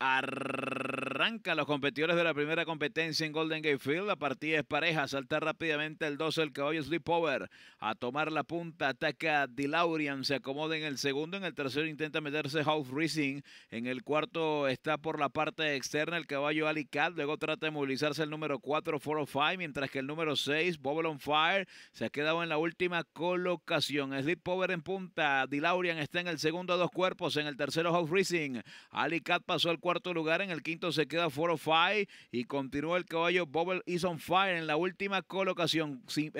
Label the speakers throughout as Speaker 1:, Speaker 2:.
Speaker 1: Arr- arranca, los competidores de la primera competencia en Golden Gate Field. La partida es pareja. Salta rápidamente el 12, el caballo over. A tomar la punta, ataca Dilaurian. Se acomoda en el segundo. En el tercero intenta meterse House Racing. En el cuarto está por la parte externa el caballo Alicat. Luego trata de movilizarse el número 4, 405. Mientras que el número 6, on Fire, se ha quedado en la última colocación. over en punta. Dilaurian está en el segundo a dos cuerpos. En el tercero, House Racing. Alicat pasó al cuarto lugar. En el quinto se queda 4 5 y continúa el caballo Bobble is on fire en la última colocación. 24-12,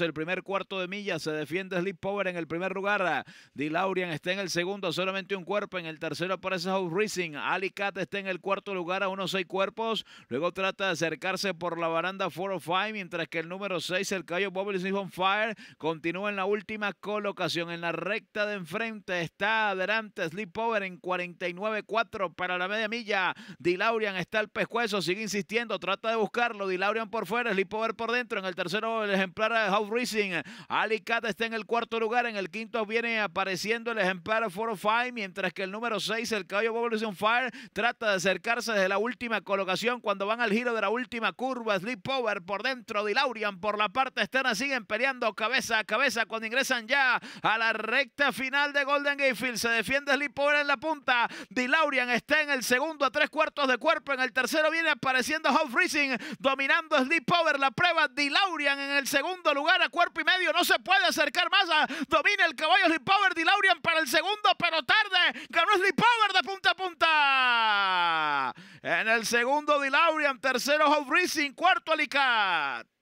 Speaker 1: eh, el primer cuarto de milla. Se defiende Sleep Power en el primer lugar. Laurian está en el segundo, solamente un cuerpo. En el tercero aparece House Racing. Alicat está en el cuarto lugar a unos seis cuerpos. Luego trata de acercarse por la baranda 4 5, mientras que el número 6, el caballo Bobble is on fire, continúa en la última colocación. En la recta de enfrente está adelante Sleep Power en 49-4 para la media milla. Dilaurian está al pescuezo, sigue insistiendo, trata de buscarlo. Dilaurian por fuera, Slipover por dentro. En el tercero, el ejemplar de House Racing. Alicata está en el cuarto lugar. En el quinto viene apareciendo el ejemplar Five, mientras que el número 6, el caballo Evolution Fire, trata de acercarse desde la última colocación cuando van al giro de la última curva. Slipover por dentro, Dilaurian por la parte externa, siguen peleando cabeza a cabeza cuando ingresan ya a la recta final de Golden Gatefield Se defiende Slipover en la punta. Dilaurian está en el segundo a tres cuartos cuartos de cuerpo. En el tercero viene apareciendo Hot Freezing, dominando Sleep Power. La prueba Dilaurian en el segundo lugar a cuerpo y medio. No se puede acercar más. A, domina el caballo Sleep Power. Dilaurian para el segundo, pero tarde. Ganó Sleep Power de punta a punta. En el segundo Dilaurian, tercero Hot Freezing, cuarto Alicat.